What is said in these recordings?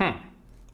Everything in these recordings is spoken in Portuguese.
Hum.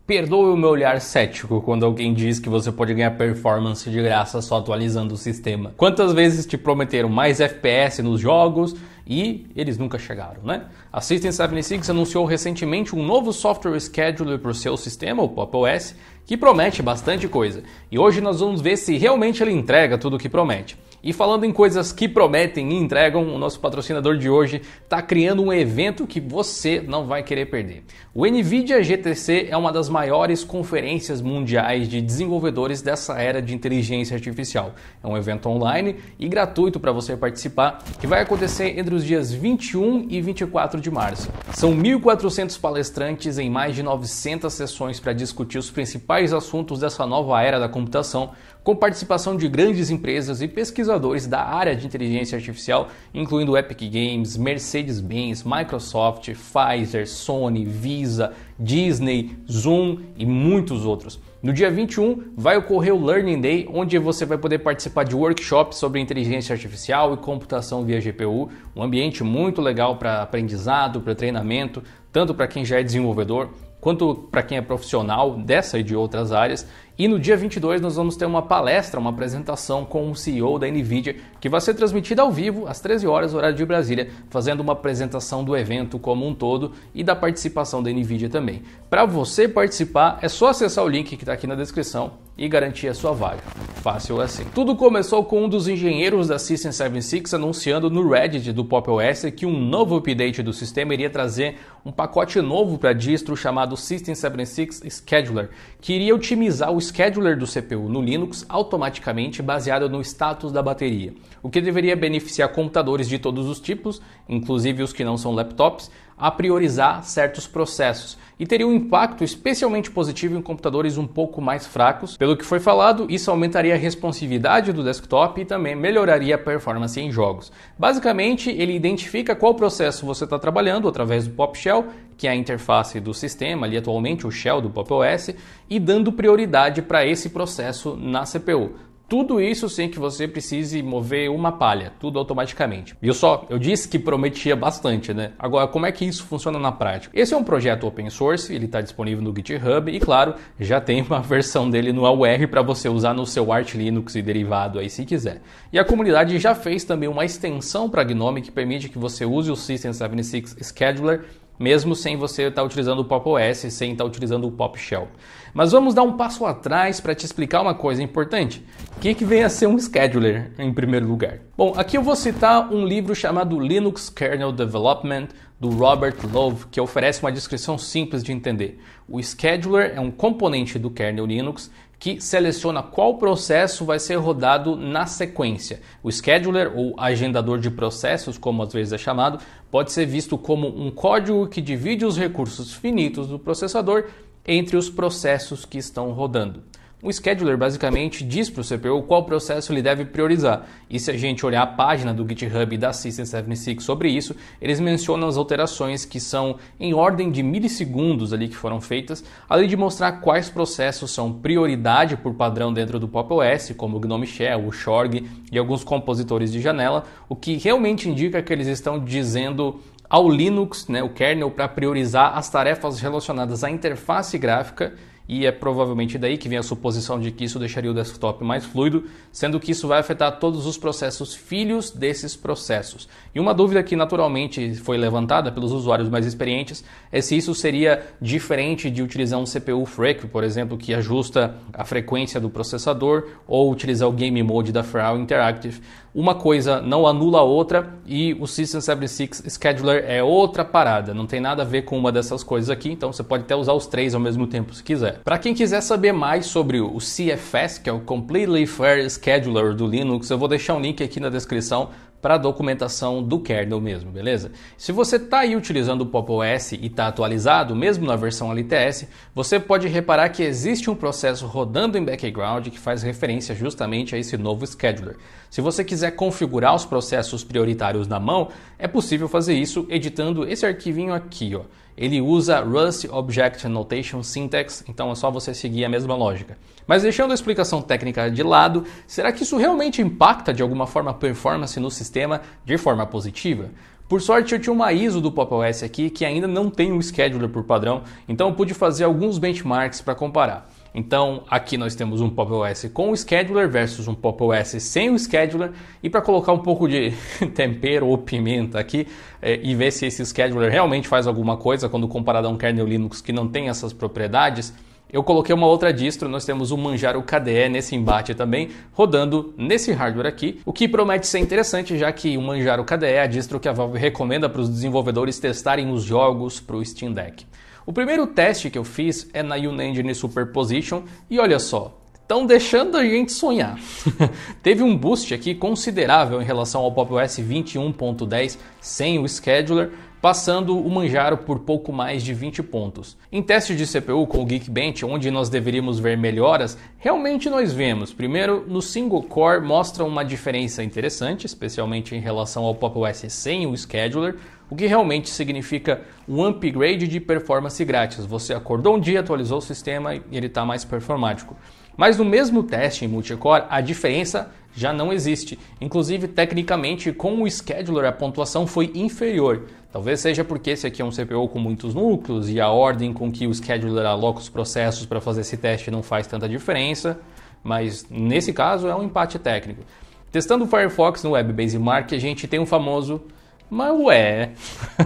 Perdoe o meu olhar cético quando alguém diz que você pode ganhar performance de graça só atualizando o sistema. Quantas vezes te prometeram mais FPS nos jogos e eles nunca chegaram, né? A System76 anunciou recentemente um novo software scheduler para o seu sistema, o Pop OS, que promete bastante coisa. E hoje nós vamos ver se realmente ele entrega tudo o que promete. E falando em coisas que prometem e entregam, o nosso patrocinador de hoje está criando um evento que você não vai querer perder. O NVIDIA GTC é uma das maiores conferências mundiais de desenvolvedores dessa era de inteligência artificial. É um evento online e gratuito para você participar, que vai acontecer entre os dias 21 e 24 de março. São 1.400 palestrantes em mais de 900 sessões para discutir os principais assuntos dessa nova era da computação, com participação de grandes empresas e pesquisadores da área de inteligência artificial, incluindo Epic Games, Mercedes-Benz, Microsoft, Pfizer, Sony, Visa, Disney, Zoom e muitos outros. No dia 21 vai ocorrer o Learning Day, onde você vai poder participar de workshops sobre inteligência artificial e computação via GPU, um ambiente muito legal para aprendizado, para treinamento, tanto para quem já é desenvolvedor quanto para quem é profissional dessa e de outras áreas, e no dia 22 nós vamos ter uma palestra, uma apresentação com o CEO da Nvidia, que vai ser transmitida ao vivo às 13 horas horário de Brasília, fazendo uma apresentação do evento como um todo e da participação da Nvidia também. Para você participar, é só acessar o link que está aqui na descrição e garantir a sua vaga. Fácil é assim. Tudo começou com um dos engenheiros da System 76 anunciando no Reddit do Pop OS que um novo update do sistema iria trazer um pacote novo para distro chamado System 76 Scheduler, que iria otimizar o scheduler do CPU no Linux automaticamente baseado no status da bateria, o que deveria beneficiar computadores de todos os tipos, inclusive os que não são laptops, a priorizar certos processos e teria um impacto especialmente positivo em computadores um pouco mais fracos. Pelo que foi falado, isso aumentaria a responsividade do desktop e também melhoraria a performance em jogos. Basicamente, ele identifica qual processo você está trabalhando através do Pop Shell, que é a interface do sistema, ali atualmente o shell do Pop OS, e dando prioridade para esse processo na CPU. Tudo isso sem que você precise mover uma palha, tudo automaticamente. E eu só, eu disse que prometia bastante, né? Agora, como é que isso funciona na prática? Esse é um projeto open source, ele está disponível no GitHub e, claro, já tem uma versão dele no AUR para você usar no seu Arch Linux e derivado aí se quiser. E a comunidade já fez também uma extensão para GNOME que permite que você use o System 76 Scheduler mesmo sem você estar tá utilizando o Pop OS, sem estar tá utilizando o Pop Shell. Mas vamos dar um passo atrás para te explicar uma coisa importante. O que, que vem a ser um scheduler em primeiro lugar? Bom, aqui eu vou citar um livro chamado Linux Kernel Development do Robert Love, que oferece uma descrição simples de entender. O scheduler é um componente do kernel Linux que seleciona qual processo vai ser rodado na sequência. O scheduler ou agendador de processos, como às vezes é chamado, pode ser visto como um código que divide os recursos finitos do processador entre os processos que estão rodando. O scheduler basicamente diz para o CPU qual processo ele deve priorizar. E se a gente olhar a página do GitHub da System76 sobre isso, eles mencionam as alterações que são em ordem de milissegundos ali que foram feitas, além de mostrar quais processos são prioridade por padrão dentro do Pop! OS, como o GNOME Shell, o Shorg e alguns compositores de janela, o que realmente indica que eles estão dizendo ao Linux, né, o kernel, para priorizar as tarefas relacionadas à interface gráfica e é provavelmente daí que vem a suposição de que isso deixaria o desktop mais fluido, sendo que isso vai afetar todos os processos filhos desses processos. E uma dúvida que naturalmente foi levantada pelos usuários mais experientes é se isso seria diferente de utilizar um CPU Freq, por exemplo, que ajusta a frequência do processador, ou utilizar o Game Mode da Frau Interactive. Uma coisa não anula a outra e o System 76 Scheduler é outra parada, não tem nada a ver com uma dessas coisas aqui, então você pode até usar os três ao mesmo tempo se quiser. Para quem quiser saber mais sobre o CFS, que é o Completely Fair Scheduler do Linux, eu vou deixar um link aqui na descrição para a documentação do kernel mesmo, beleza? Se você está aí utilizando o Pop! OS e está atualizado, mesmo na versão LTS, você pode reparar que existe um processo rodando em background que faz referência justamente a esse novo scheduler. Se você quiser configurar os processos prioritários na mão, é possível fazer isso editando esse arquivinho aqui, ó ele usa Rust Object Annotation Syntax, então é só você seguir a mesma lógica. Mas deixando a explicação técnica de lado, será que isso realmente impacta de alguma forma a performance no sistema de forma positiva? Por sorte, eu tinha uma ISO do Pop! OS aqui que ainda não tem um scheduler por padrão, então eu pude fazer alguns benchmarks para comparar. Então, aqui nós temos um Pop OS com o scheduler versus um Pop OS sem o scheduler. E para colocar um pouco de tempero ou pimenta aqui é, e ver se esse scheduler realmente faz alguma coisa quando comparado a um kernel Linux que não tem essas propriedades, eu coloquei uma outra distro, nós temos o Manjaro KDE nesse embate também, rodando nesse hardware aqui, o que promete ser interessante, já que o Manjaro KDE é a distro que a Valve recomenda para os desenvolvedores testarem os jogos para o Steam Deck. O primeiro teste que eu fiz é na Unengine Superposition e olha só, estão deixando a gente sonhar. Teve um boost aqui considerável em relação ao Pop OS 21.10 sem o scheduler, passando o Manjaro por pouco mais de 20 pontos. Em teste de CPU com o Geekbench, onde nós deveríamos ver melhoras, realmente nós vemos. Primeiro, no single core mostra uma diferença interessante, especialmente em relação ao Pop OS sem o scheduler, o que realmente significa um upgrade de performance grátis. Você acordou um dia, atualizou o sistema e ele está mais performático. Mas no mesmo teste em multicore, a diferença já não existe. Inclusive, tecnicamente, com o scheduler, a pontuação foi inferior. Talvez seja porque esse aqui é um CPU com muitos núcleos e a ordem com que o scheduler aloca os processos para fazer esse teste não faz tanta diferença, mas nesse caso é um empate técnico. Testando o Firefox no WebBase Mark, a gente tem um famoso mas ué,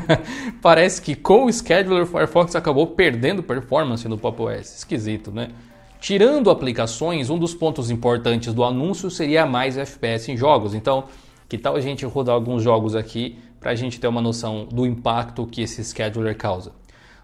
parece que com o scheduler Firefox acabou perdendo performance no Pop OS. Esquisito, né? Tirando aplicações, um dos pontos importantes do anúncio seria mais FPS em jogos. Então, que tal a gente rodar alguns jogos aqui para a gente ter uma noção do impacto que esse scheduler causa?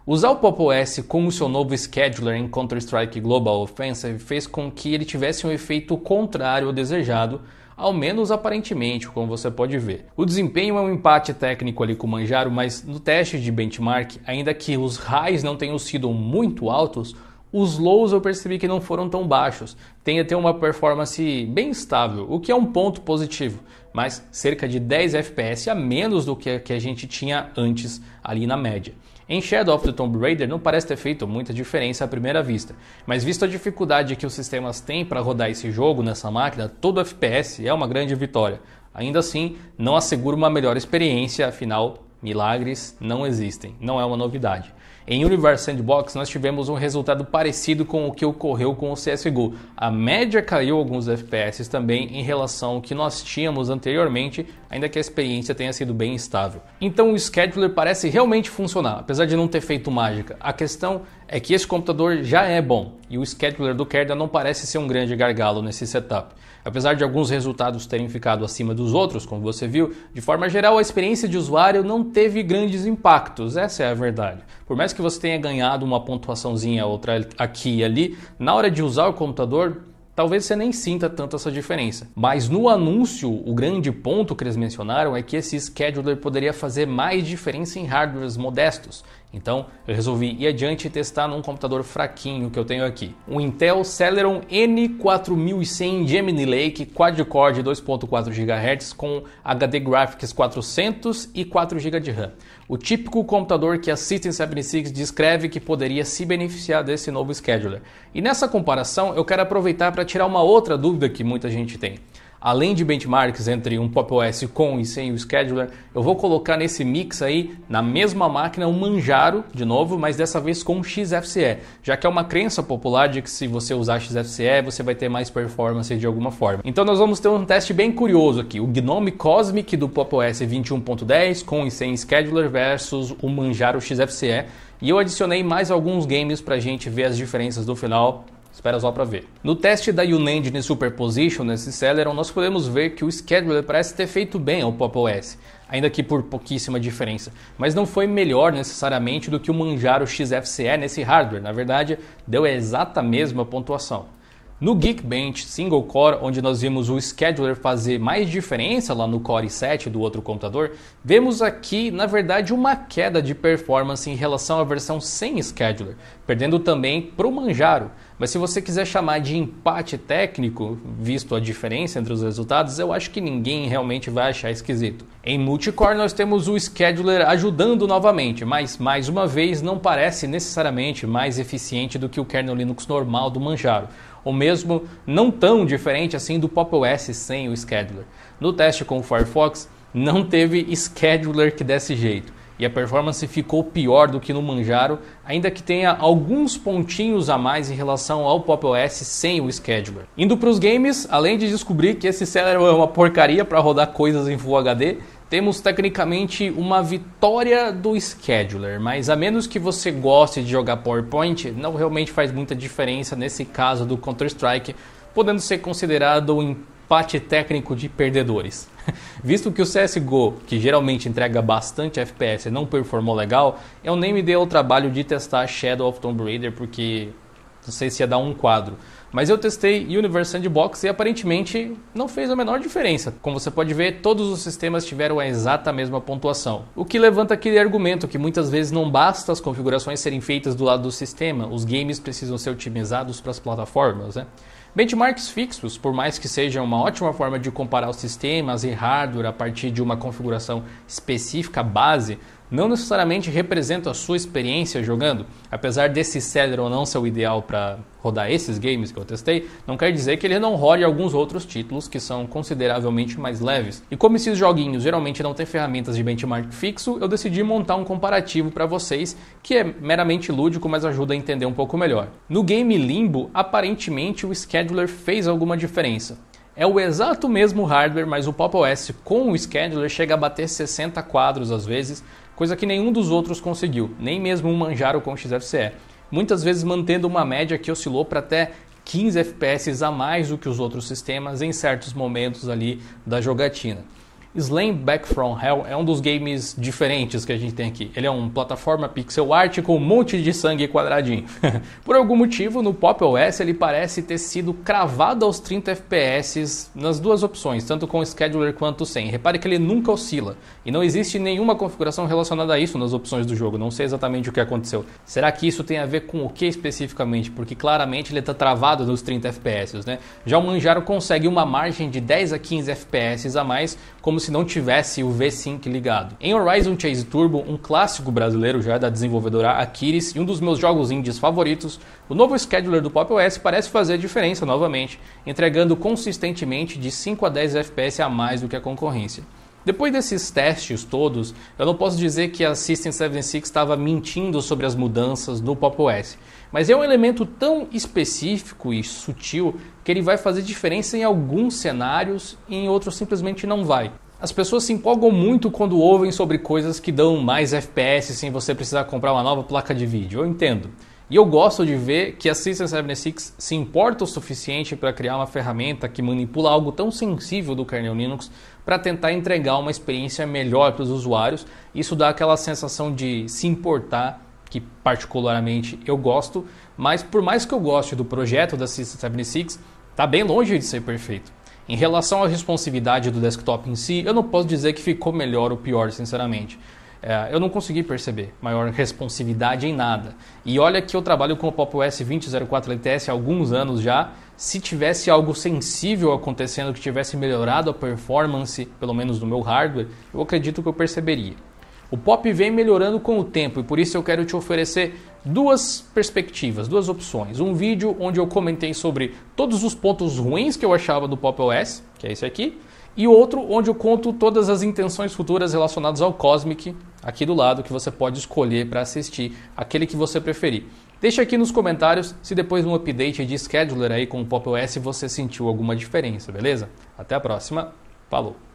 Usar o Pop OS com o seu novo scheduler em Counter-Strike Global Offensive fez com que ele tivesse um efeito contrário ao desejado, ao menos aparentemente, como você pode ver. O desempenho é um empate técnico ali com o Manjaro, mas no teste de benchmark, ainda que os highs não tenham sido muito altos, os lows eu percebi que não foram tão baixos, tem até uma performance bem estável, o que é um ponto positivo, mas cerca de 10 FPS a menos do que a gente tinha antes ali na média. Em Shadow of the Tomb Raider não parece ter feito muita diferença à primeira vista, mas visto a dificuldade que os sistemas têm para rodar esse jogo nessa máquina, todo FPS é uma grande vitória. Ainda assim, não assegura uma melhor experiência, afinal, milagres não existem, não é uma novidade. Em Universe Sandbox, nós tivemos um resultado parecido com o que ocorreu com o CSGO. A média caiu alguns FPS também em relação ao que nós tínhamos anteriormente, ainda que a experiência tenha sido bem estável. Então o scheduler parece realmente funcionar, apesar de não ter feito mágica. A questão é que esse computador já é bom e o scheduler do Kerda não parece ser um grande gargalo nesse setup. Apesar de alguns resultados terem ficado acima dos outros, como você viu, de forma geral a experiência de usuário não teve grandes impactos, essa é a verdade por mais que você tenha ganhado uma pontuaçãozinha outra aqui e ali, na hora de usar o computador, talvez você nem sinta tanto essa diferença. Mas no anúncio, o grande ponto que eles mencionaram é que esse scheduler poderia fazer mais diferença em hardwares modestos. Então eu resolvi ir adiante e testar num computador fraquinho que eu tenho aqui. Um Intel Celeron N4100 Gemini Lake quad-core 2.4 GHz com HD Graphics 400 e 4 GB de RAM. O típico computador que a System76 descreve que poderia se beneficiar desse novo scheduler. E nessa comparação eu quero aproveitar para tirar uma outra dúvida que muita gente tem além de benchmarks entre um Pop OS com e sem o scheduler, eu vou colocar nesse mix aí, na mesma máquina, um Manjaro de novo, mas dessa vez com XFCE, já que é uma crença popular de que se você usar XFCE você vai ter mais performance de alguma forma. Então nós vamos ter um teste bem curioso aqui, o Gnome Cosmic do Pop OS 21.10 com e sem scheduler versus o Manjaro XFCE. E eu adicionei mais alguns games para gente ver as diferenças do final Espera só para ver. No teste da em Superposition nesse Celeron, nós podemos ver que o Scheduler parece ter feito bem ao Pop OS, ainda que por pouquíssima diferença, mas não foi melhor necessariamente do que o Manjaro XFCE nesse hardware, na verdade, deu a exata mesma pontuação. No Geekbench Single Core, onde nós vimos o scheduler fazer mais diferença lá no Core i7 do outro computador, vemos aqui, na verdade, uma queda de performance em relação à versão sem scheduler, perdendo também para o Manjaro. Mas se você quiser chamar de empate técnico, visto a diferença entre os resultados, eu acho que ninguém realmente vai achar esquisito. Em multicore nós temos o scheduler ajudando novamente, mas mais uma vez não parece necessariamente mais eficiente do que o kernel Linux normal do Manjaro ou mesmo não tão diferente assim do Pop OS sem o scheduler. No teste com o Firefox, não teve scheduler que desse jeito e a performance ficou pior do que no Manjaro, ainda que tenha alguns pontinhos a mais em relação ao Pop OS sem o scheduler. Indo para os games, além de descobrir que esse Celeron é uma porcaria para rodar coisas em Full HD, temos tecnicamente uma vitória do scheduler, mas a menos que você goste de jogar PowerPoint, não realmente faz muita diferença nesse caso do Counter-Strike, podendo ser considerado um empate técnico de perdedores. Visto que o CSGO, que geralmente entrega bastante FPS, não performou legal, eu nem me dei o trabalho de testar Shadow of Tomb Raider porque não sei se ia dar um quadro. Mas eu testei Universe Sandbox e aparentemente não fez a menor diferença. Como você pode ver, todos os sistemas tiveram a exata mesma pontuação. O que levanta aquele argumento que muitas vezes não basta as configurações serem feitas do lado do sistema, os games precisam ser otimizados para as plataformas, né? Benchmarks fixos, por mais que sejam uma ótima forma de comparar os sistemas e hardware a partir de uma configuração específica base, não necessariamente representa a sua experiência jogando. Apesar desse Cedro não ser o ideal para rodar esses games que eu testei, não quer dizer que ele não rode alguns outros títulos que são consideravelmente mais leves. E como esses joguinhos geralmente não têm ferramentas de benchmark fixo, eu decidi montar um comparativo para vocês que é meramente lúdico, mas ajuda a entender um pouco melhor. No game Limbo, aparentemente o scheduler fez alguma diferença. É o exato mesmo hardware, mas o Pop OS com o scheduler chega a bater 60 quadros às vezes, coisa que nenhum dos outros conseguiu, nem mesmo o Manjaro com XFCE, muitas vezes mantendo uma média que oscilou para até 15 FPS a mais do que os outros sistemas em certos momentos ali da jogatina. Slam Back From Hell é um dos games diferentes que a gente tem aqui. Ele é um plataforma pixel art com um monte de sangue quadradinho. Por algum motivo, no Pop OS ele parece ter sido cravado aos 30 FPS nas duas opções, tanto com o scheduler quanto sem. Repare que ele nunca oscila e não existe nenhuma configuração relacionada a isso nas opções do jogo. Não sei exatamente o que aconteceu. Será que isso tem a ver com o que especificamente? Porque claramente ele está travado nos 30 FPS, né? Já o Manjaro consegue uma margem de 10 a 15 FPS a mais como como se não tivesse o V-Sync ligado. Em Horizon Chase Turbo, um clássico brasileiro já é da desenvolvedora Akiris e um dos meus jogos indies favoritos, o novo scheduler do Pop OS parece fazer diferença novamente, entregando consistentemente de 5 a 10 FPS a mais do que a concorrência. Depois desses testes todos, eu não posso dizer que a System 76 estava mentindo sobre as mudanças no Pop OS, mas é um elemento tão específico e sutil que ele vai fazer diferença em alguns cenários e em outros simplesmente não vai. As pessoas se empolgam muito quando ouvem sobre coisas que dão mais FPS sem você precisar comprar uma nova placa de vídeo. Eu entendo. E eu gosto de ver que a System 76 se importa o suficiente para criar uma ferramenta que manipula algo tão sensível do kernel Linux para tentar entregar uma experiência melhor para os usuários. Isso dá aquela sensação de se importar, que particularmente eu gosto, mas por mais que eu goste do projeto da System 76, está bem longe de ser perfeito. Em relação à responsividade do desktop em si, eu não posso dizer que ficou melhor ou pior, sinceramente. É, eu não consegui perceber maior responsividade em nada. E olha que eu trabalho com o Pop OS 2004 LTS há alguns anos já. Se tivesse algo sensível acontecendo que tivesse melhorado a performance, pelo menos do meu hardware, eu acredito que eu perceberia. O pop vem melhorando com o tempo e por isso eu quero te oferecer duas perspectivas, duas opções. Um vídeo onde eu comentei sobre todos os pontos ruins que eu achava do Pop OS, que é esse aqui, e outro onde eu conto todas as intenções futuras relacionadas ao Cosmic, aqui do lado, que você pode escolher para assistir, aquele que você preferir. Deixa aqui nos comentários se depois de um update de scheduler aí com o Pop OS você sentiu alguma diferença, beleza? Até a próxima, falou!